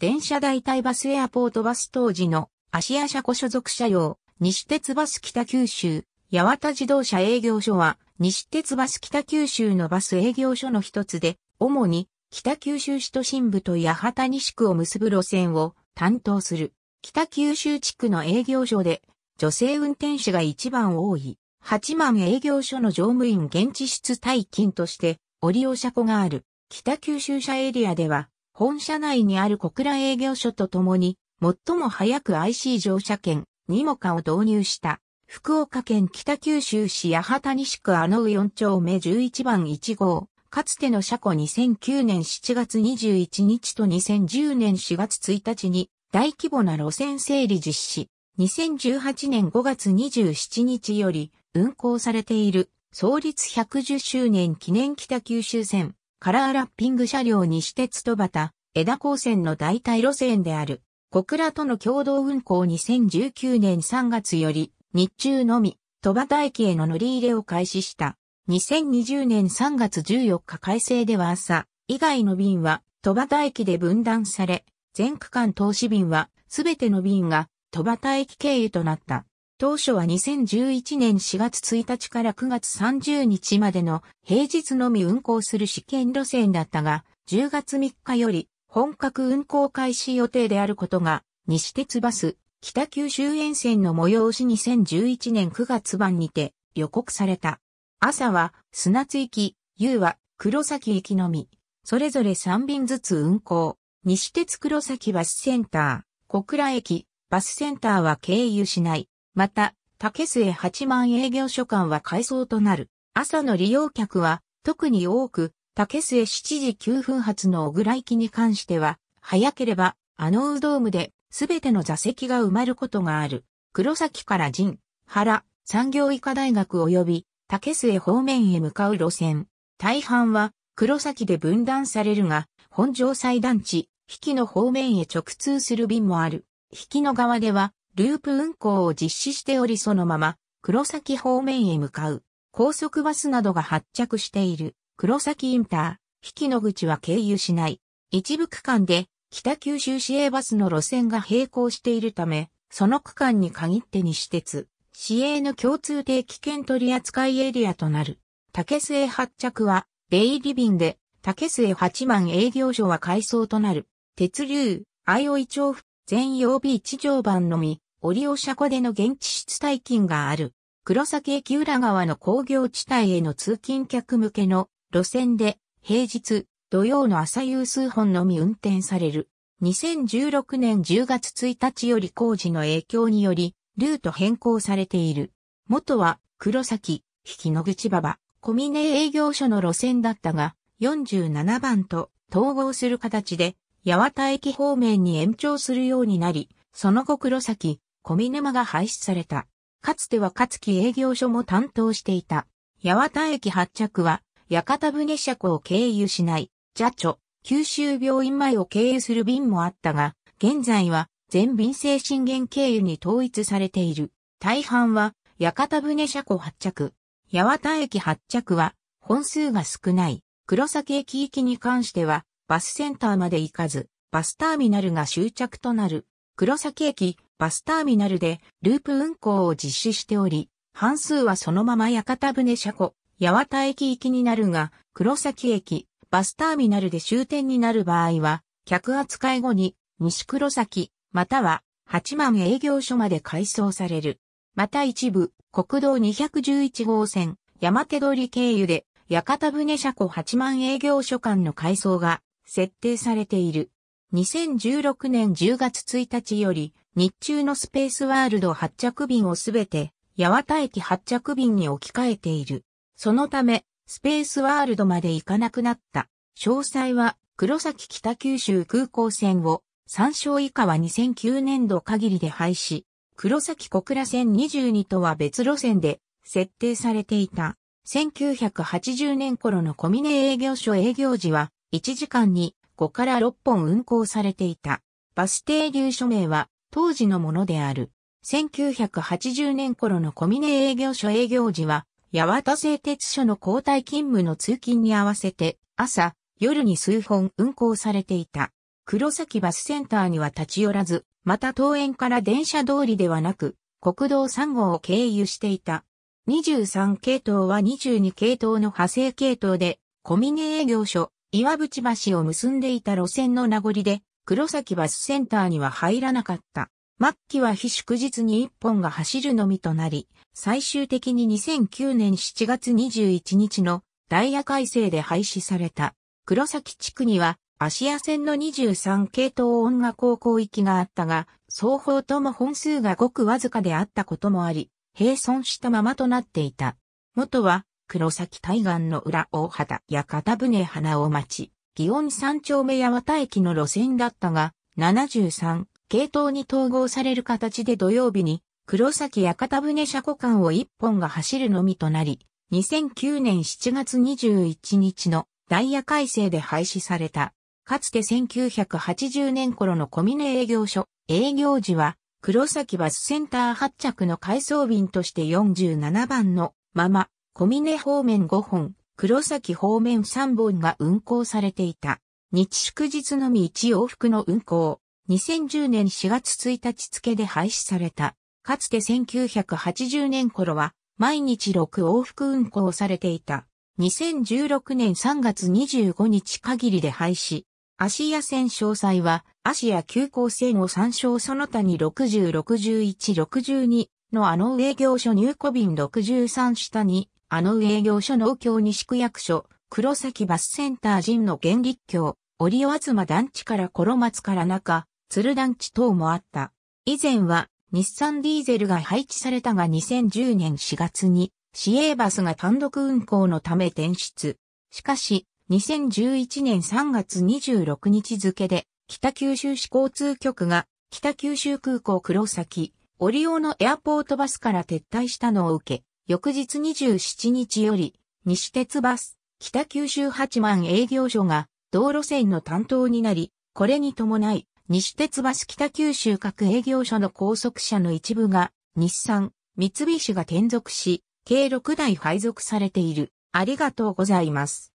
電車代替バスエアポートバス当時の芦屋車庫所属車両、西鉄バス北九州、八幡自動車営業所は、西鉄バス北九州のバス営業所の一つで、主に北九州市都心部と八幡西区を結ぶ路線を担当する。北九州地区の営業所で、女性運転手が一番多い。八万営業所の乗務員現地室退勤として、折用車庫がある。北九州車エリアでは、本社内にある小倉営業所とともに、最も早く IC 乗車券、ニモカを導入した、福岡県北九州市八幡西区阿野4丁目11番1号、かつての車庫2009年7月21日と2010年4月1日に、大規模な路線整理実施、2018年5月27日より運行されている創立110周年記念北九州線カラーラッピング車両西鉄戸端、枝高線の代替路線である、小倉との共同運行2019年3月より、日中のみ、戸端駅への乗り入れを開始した。2020年3月14日改正では朝、以外の便は、戸端駅で分断され、全区間投資便は、すべての便が、戸端駅経由となった。当初は2011年4月1日から9月30日までの平日のみ運行する試験路線だったが、10月3日より本格運行開始予定であることが、西鉄バス、北九州沿線の催し2011年9月版にて予告された。朝は砂津行き、夕は黒崎行きのみ、それぞれ3便ずつ運行。西鉄黒崎バスセンター、小倉駅、バスセンターは経由しない。また、竹末八幡営業所間は改装となる。朝の利用客は特に多く、竹末7時9分発の小倉行きに関しては、早ければ、あのうドームで、すべての座席が埋まることがある。黒崎から陣、原、産業医科大学及び、竹末方面へ向かう路線。大半は、黒崎で分断されるが、本庄祭団地、引きの方面へ直通する便もある。引きの側では、ループ運行を実施しておりそのまま、黒崎方面へ向かう、高速バスなどが発着している、黒崎インター、引きの口は経由しない。一部区間で、北九州市営バスの路線が並行しているため、その区間に限って西鉄、市営の共通定期券取扱いエリアとなる。竹末発着は、デイリビンで、竹末八幡営業所は改装となる。鉄流、相生町付全曜日一条版のみ、オリオシャでの現地出退勤がある。黒崎駅浦川の工業地帯への通勤客向けの路線で平日、土曜の朝夕数本のみ運転される。2016年10月1日より工事の影響により、ルート変更されている。元は、黒崎、引き野口馬場、小峰営業所の路線だったが、47番と統合する形で、八幡駅方面に延長するようになり、その後黒崎、小峰間が廃止された。かつては勝木営業所も担当していた。八幡駅発着は、屋形船車庫を経由しない、ジャチョ、九州病院前を経由する便もあったが、現在は全便制震源経由に統一されている。大半は、屋形船車庫発着。八幡駅発着は、本数が少ない。黒崎駅行きに関しては、バスセンターまで行かず、バスターミナルが終着となる、黒崎駅、バスターミナルでループ運行を実施しており、半数はそのまま屋形船車庫、八幡駅行きになるが、黒崎駅、バスターミナルで終点になる場合は、客扱い後に、西黒崎、または、八幡営業所まで改装される。また一部、国道211号線、山手通り経由で、屋形船車庫八幡営業所間の改装が設定されている。2016年10月1日より、日中のスペースワールド発着便をすべて、八幡駅発着便に置き換えている。そのため、スペースワールドまで行かなくなった。詳細は、黒崎北九州空港線を、参照以下は2009年度限りで廃止。黒崎小倉線22とは別路線で、設定されていた。1980年頃の小峰営業所営業時は、1時間に5から6本運行されていた。バス停留所名は当時のものである。1980年頃の小峰営業所営業時は、八幡製鉄所の交代勤務の通勤に合わせて、朝、夜に数本運行されていた。黒崎バスセンターには立ち寄らず、また東園から電車通りではなく、国道3号を経由していた。23系統は22系統の派生系統で、小峰営業所、岩淵橋を結んでいた路線の名残で、黒崎バスセンターには入らなかった。末期は非祝日に一本が走るのみとなり、最終的に2009年7月21日のダイヤ改正で廃止された。黒崎地区には、芦屋線の23系統音楽高校行きがあったが、双方とも本数がごくわずかであったこともあり、並存したままとなっていた。元は、黒崎対岸の裏大畑や片船花尾町、祇園三丁目八幡駅の路線だったが、73系統に統合される形で土曜日に黒崎屋形船車庫間を一本が走るのみとなり、2009年7月21日のダイヤ改正で廃止された。かつて1980年頃の小峰営業所、営業時は黒崎バスセンター発着の改装便として47番のまま小峰方面5本、黒崎方面3本が運行されていた。日祝日のみ1往復の運行。2010年4月1日付で廃止された。かつて1980年頃は毎日6往復運行されていた。2016年3月25日限りで廃止。芦屋線詳細は、芦屋急行線を参照その他に60、61、62のあの営業所入庫便63下に、あの営業所農協西区役所、黒崎バスセンター陣の原立橋、折尾東団地からマ松から中、鶴団地等もあった。以前は、日産ディーゼルが配置されたが2010年4月に、市営バスが単独運行のため転出。しかし、2011年3月26日付で、北九州市交通局が、北九州空港黒崎、オリオのエアポートバスから撤退したのを受け、翌日27日より、西鉄バス、北九州八万営業所が、道路線の担当になり、これに伴い、西鉄バス北九州各営業所の高速車の一部が、日産、三菱が転属し、計6台配属されている。ありがとうございます。